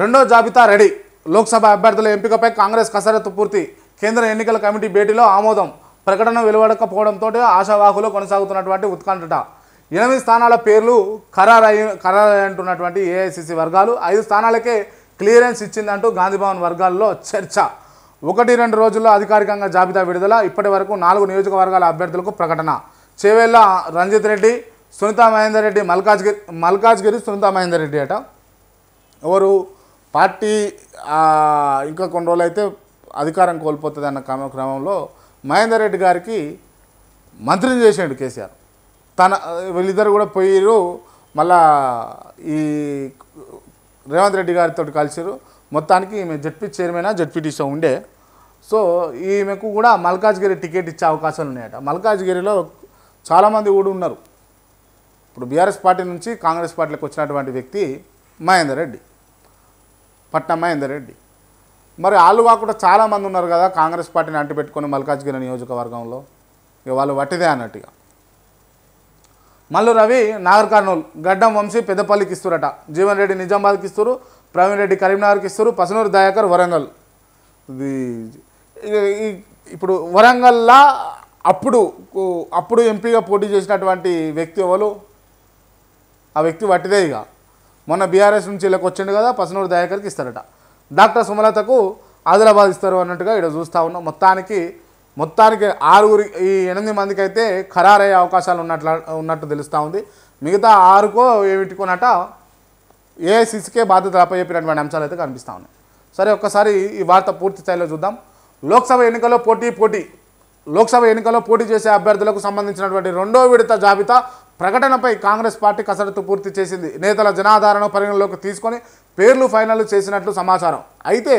రెండో జాబితా రెడీ లోక్సభ అభ్యర్థుల ఎంపికపై కాంగ్రెస్ కసరత్తు పూర్తి కేంద్ర ఎన్నికల కమిటీ భేటీలో ఆమోదం ప్రకటన వెలువడకపోవడంతో ఆశావాహులు కొనసాగుతున్నటువంటి ఉత్కంఠట ఎనిమిది స్థానాల పేర్లు ఖరారై ఖరారంటున్నటువంటి ఏఐసిసి వర్గాలు ఐదు స్థానాలకే క్లియరెన్స్ ఇచ్చిందంటూ గాంధీభవన్ వర్గాల్లో చర్చ ఒకటి రెండు రోజుల్లో అధికారికంగా జాబితా విడుదల ఇప్పటి వరకు నాలుగు నియోజకవర్గాల అభ్యర్థులకు ప్రకటన చేవేళ్ళ రంజిత్ రెడ్డి సునీతా మహేందర్ రెడ్డి మల్కాజ్గిరి మల్కాజ్గిరి సునీతా మహేందర్ రెడ్డి అట ఎవరు పార్టీ ఇంకా కొన్ని రోజులు అయితే అధికారం కోల్పోతుంది అన్న క్రమంలో మహేందర్ రెడ్డి గారికి మంత్రిని చేసాడు కేసీఆర్ తన వీళ్ళిద్దరు కూడా పోయిరు మళ్ళా ఈ రేవంత్ రెడ్డి గారితో కలిసిరు మొత్తానికి ఈమె జడ్పీ చైర్మన్ జడ్పీటీసీ ఉండే సో ఈమెకు కూడా మల్కాజ్గిరి టికెట్ ఇచ్చే అవకాశాలు ఉన్నాయట మల్కాజ్గిరిలో చాలామంది కూడా ఉన్నారు ఇప్పుడు బీఆర్ఎస్ పార్టీ నుంచి కాంగ్రెస్ పార్టీలకు వచ్చినటువంటి వ్యక్తి మహేందర్ రెడ్డి పట్నం మహేందర్ రెడ్డి మరి వాళ్ళు కాకుండా చాలామంది ఉన్నారు కదా కాంగ్రెస్ పార్టీని అంటిపెట్టుకొని మల్కాజ్గిరి నియోజకవర్గంలో ఇక వాళ్ళు వట్టిదే అన్నట్టుగా మల్లు రవి నాగర్ కర్నూలు గడ్డం వంశీ పెద్దపల్లికి ఇస్తురట జీవన్ రెడ్డి నిజామాబాద్కి ఇస్తారు ప్రవీణ్ రెడ్డి కరీంనగర్కి ఇస్తారు పసునూరు దయాకర్ వరంగల్ ఇది ఇప్పుడు వరంగల్లా అప్పుడు అప్పుడు ఎంపీగా పోటీ చేసినటువంటి వ్యక్తి ఎవరు ఆ వ్యక్తి వట్టిదే ఇక మొన్న బీఆర్ఎస్ నుంచి వీళ్ళకి వచ్చిండు కదా పసనూరు దయాకర్కి ఇస్తారట డాక్టర్ సుమలతకు ఆదిలాబాద్ ఇస్తారు అన్నట్టుగా ఇక్కడ చూస్తూ ఉన్నాం మొత్తానికి మొత్తానికి ఆరుగురి ఈ ఎనిమిది మందికి అయితే ఖరారయ్యే అవకాశాలు ఉన్నట్ల ఉన్నట్టు తెలుస్తూ ఉంది మిగతా ఆరుకో ఏమిటికోనట ఏఐసిసికే బాధ్యతలు అప్పచెప్పినటువంటి అంశాలు అయితే కనిపిస్తూ ఉన్నాయి సరే ఒక్కసారి ఈ వార్త పూర్తి స్థాయిలో చూద్దాం లోక్సభ ఎన్నికల్లో పోటీ పోటీ లోక్సభ ఎన్నికల్లో పోటీ చేసే అభ్యర్థులకు సంబంధించినటువంటి రెండో విడత జాబితా ప్రకటనపై కాంగ్రెస్ పార్టీ కసరత్తు పూర్తి చేసింది నేతల జనాధారణ పరిగణలోకి తీసుకొని పేర్లు ఫైనల్ చేసినట్లు సమాచారం అయితే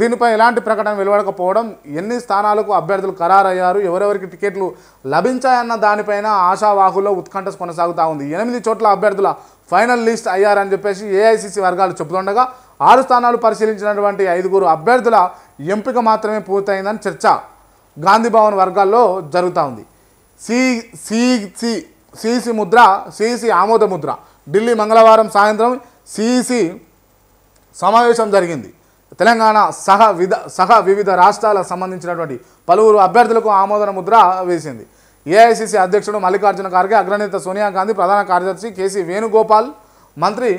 దీనిపై ఎలాంటి ప్రకటన వెలువడకపోవడం ఎన్ని స్థానాలకు అభ్యర్థులు ఖరారయ్యారు ఎవరెవరికి టికెట్లు లభించాయన్న దానిపైన ఆశావాహుల్లో ఉత్కంఠ కొనసాగుతూ ఉంది ఎనిమిది చోట్ల అభ్యర్థుల ఫైనల్ లిస్ట్ అయ్యారని చెప్పేసి ఏఐసిసి వర్గాలు చెబుతుండగా ఆరు స్థానాలు పరిశీలించినటువంటి ఐదుగురు అభ్యర్థుల ఎంపిక మాత్రమే పూర్తయిందని చర్చ గాంధీభవన్ వర్గాల్లో జరుగుతూ ఉంది సి సి సిఇసి ముద్ర సిఇసి ఆమోద ముద్ర ఢిల్లీ మంగళవారం సాయంత్రం సిఇసి సమావేశం జరిగింది తెలంగాణ సహ విధ సహ వివిధ రాష్ట్రాలకు సంబంధించినటువంటి పలువురు అభ్యర్థులకు ఆమోదన ముద్ర వేసింది ఏఐసిసి అధ్యక్షుడు మల్లికార్జున ఖార్గే అగ్రనేత సోనియా గాంధీ ప్రధాన కార్యదర్శి కేసీ వేణుగోపాల్ మంత్రి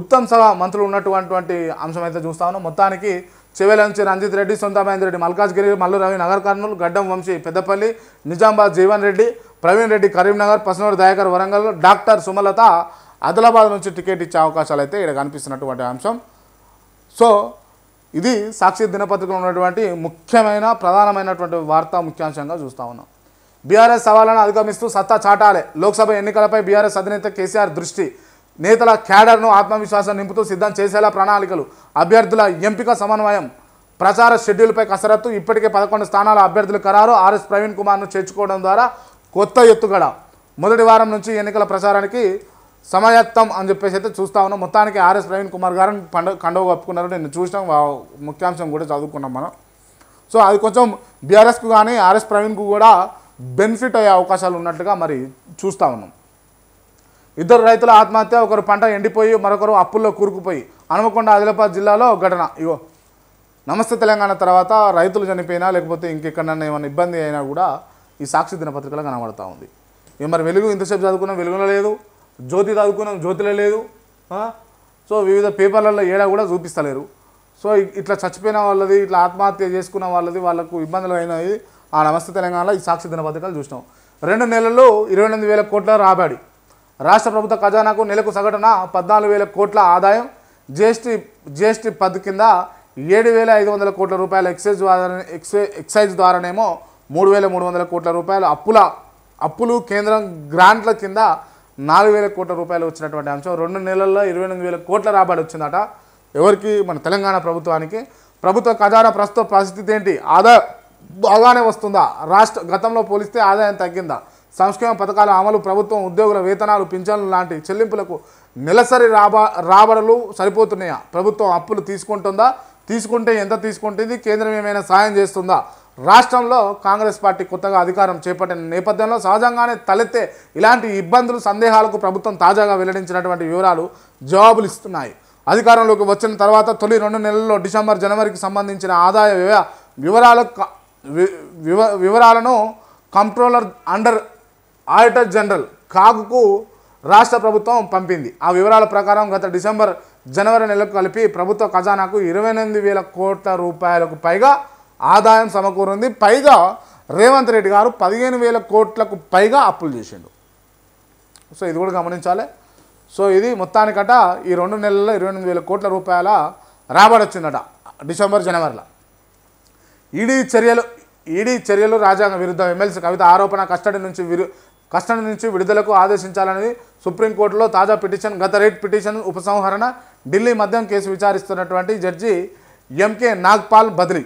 ఉత్తమ్ సభ మంత్రులు ఉన్నటువంటి అంశం అయితే చూస్తా ఉన్నాం మొత్తానికి చెవెల నుంచి రంజిత్ రెడ్డి సొంత మహేందర్ రెడ్డి మల్కాజ్గిరి మల్లు రవి నగర్ కర్నూలు గడ్డం వంశీ పెద్దపల్లి నిజామాబాద్ జీవన్ రెడ్డి ప్రవీణ్ రెడ్డి కరీంనగర్ పసనూరు దయాకర్ వరంగల్ డాక్టర్ సుమలత ఆదిలాబాద్ నుంచి టికెట్ ఇచ్చే అవకాశాలు అయితే ఇక్కడ కనిపిస్తున్నటువంటి అంశం సో ఇది సాక్షి దినపత్రికలో ఉన్నటువంటి ముఖ్యమైన ప్రధానమైనటువంటి వార్తా ముఖ్యాంశంగా చూస్తూ ఉన్నాం బీఆర్ఎస్ సవాళ్ళను అధిగమిస్తూ సత్తా చాటాలే లోక్సభ ఎన్నికలపై బీఆర్ఎస్ అధినేత కేసీఆర్ దృష్టి నేతల క్యాడర్ను ఆత్మవిశ్వాసం నింపుతూ సిద్ధం చేసేలా ప్రణాళికలు అభ్యర్థుల ఎంపిక సమన్వయం ప్రచార షెడ్యూల్పై కసరత్తు ఇప్పటికే పదకొండు స్థానాల అభ్యర్థులు ఖరారు ఆర్ఎస్ ప్రవీణ్ కుమార్ను చేర్చుకోవడం ద్వారా కొత్త ఎత్తుగడ మొదటి వారం నుంచి ఎన్నికల ప్రచారానికి సమయత్తం అని చెప్పేసి అయితే చూస్తా ఉన్నాం మొత్తానికి ఆర్ఎస్ ప్రవీణ్ కుమార్ గారు పండ కండవ కప్పుకున్నారు నేను చూసినాం ముఖ్యాంశం కూడా చదువుకున్నాం మనం సో అది కొంచెం బీఆర్ఎస్కు కానీ ఆర్ఎస్ ప్రవీణ్కు కూడా బెనిఫిట్ అయ్యే అవకాశాలు ఉన్నట్టుగా మరి చూస్తూ ఉన్నాం ఇద్దరు రైతుల ఆత్మహత్య ఒకరు పంట ఎండిపోయి మరొకరు అప్పుల్లో కూరుకుపోయి హనుమకొండ ఆదిలాబాద్ జిల్లాలో ఘటన ఇగో నమస్తే తెలంగాణ తర్వాత రైతులు చనిపోయినా లేకపోతే ఇంకెక్కడన్నా ఏమైనా ఇబ్బంది అయినా కూడా ఈ సాక్షి దినపత్రికలో కనబడతా ఉంది ఇక మరి వెలుగు ఇంతసేపు చదువుకున్నాం వెలుగులో లేదు జ్యోతి చదువుకున్నాం జ్యోతిలో లేదు సో వివిధ పేపర్లలో ఏడా కూడా చూపిస్తలేరు సో ఇట్లా చచ్చిపోయిన వాళ్ళది ఇట్లా ఆత్మహత్య చేసుకున్న వాళ్ళది వాళ్ళకు ఇబ్బందులు అయినవి ఆ నమస్తే తెలంగాణలో ఈ సాక్షి దినపత్రికలు చూసినాం రెండు నెలల్లో ఇరవై ఎనిమిది వేల కోట్ల రాబడి రాష్ట్ర ప్రభుత్వ ఖజానాకు నెలకు సగటున పద్నాలుగు వేల కోట్ల ఆదాయం జిఎస్టీ జిఎస్టీ పద్ కింద ఏడు వేల ఐదు వందల కోట్ల రూపాయల ఎక్సైజ్ ద్వారా ఎక్సైజ్ ద్వారానేమో మూడు వేల మూడు వందల కోట్ల రూపాయలు అప్పుల అప్పులు కేంద్రం గ్రాంట్ల కింద నాలుగు వేల కోట్ల రూపాయలు వచ్చినటువంటి అంశం రెండు నెలల్లో ఇరవై ఎనిమిది వేల కోట్ల రాబడి వచ్చిందట ఎవరికి మన తెలంగాణ ప్రభుత్వానికి ప్రభుత్వ ఖజానా ప్రస్తుత పరిస్థితి ఏంటి ఆదా బాగానే వస్తుందా రాష్ట్ర గతంలో పోలిస్తే ఆదాయం తగ్గిందా సంక్షేమ పథకాల అమలు ప్రభుత్వం ఉద్యోగుల వేతనాలు పింఛన్లు లాంటి చెల్లింపులకు నెలసరి రాబా రాబడులు సరిపోతున్నాయా ప్రభుత్వం అప్పులు తీసుకుంటుందా తీసుకుంటే ఎంత తీసుకుంటుంది కేంద్రం ఏమైనా సాయం చేస్తుందా రాష్ట్రంలో కాంగ్రెస్ పార్టీ కొత్తగా అధికారం చేపట్టిన నేపథ్యంలో సహజంగానే తలెత్తే ఇలాంటి ఇబ్బందులు సందేహాలకు ప్రభుత్వం తాజాగా వెల్లడించినటువంటి వివరాలు జవాబులు ఇస్తున్నాయి అధికారంలోకి వచ్చిన తర్వాత తొలి రెండు నెలల్లో డిసెంబర్ జనవరికి సంబంధించిన ఆదాయ వ్యయ వివరాల వివరాలను కంట్రోలర్ అండర్ ఆడిటర్ జనరల్ కాగుకు రాష్ట్ర ప్రభుత్వం పంపింది ఆ వివరాల ప్రకారం గత డిసెంబర్ జనవరి నెలకు కలిపి ప్రభుత్వ ఖజానాకు ఇరవై ఎనిమిది వేల కోట్ల రూపాయలకు పైగా ఆదాయం సమకూరింది పైగా రేవంత్ రెడ్డి గారు పదిహేను వేల కోట్లకు పైగా అప్పులు చేసిండు సో ఇది కూడా గమనించాలి సో ఇది మొత్తానికట ఈ రెండు నెలల్లో ఇరవై ఎనిమిది వేల కోట్ల రూపాయల రాబడొచ్చిందట డిసెంబర్ జనవరిలో ఈడీ చర్యలు ఈడీ చర్యలు రాజ్యాంగ విరుద్ధం ఎమ్మెల్సీ కవిత ఆరోపణ కస్టడీ నుంచి విరు కస్టడీ నుంచి విడుదలకు ఆదేశించాలనేది సుప్రీంకోర్టులో తాజా పిటిషన్ గత రేట్ పిటిషన్ ఉపసంహరణ ఢిల్లీ మద్యం కేసు విచారిస్తున్నటువంటి జడ్జి ఎంకే నాగ్పాల్ బదిలీ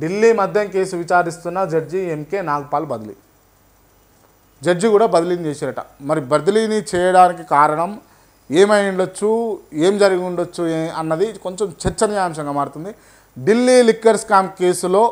ఢిల్లీ మద్యం కేసు విచారిస్తున్న జడ్జి ఎంకే నాగపాల్ బదిలీ జడ్జి కూడా బదిలీని చేశారట మరి బదిలీని చేయడానికి కారణం ఏమై ఉండొచ్చు ఏం జరిగి ఉండొచ్చు అన్నది కొంచెం చర్చనీయాంశంగా మారుతుంది ఢిల్లీ లిక్కర్ స్కామ్ కేసులో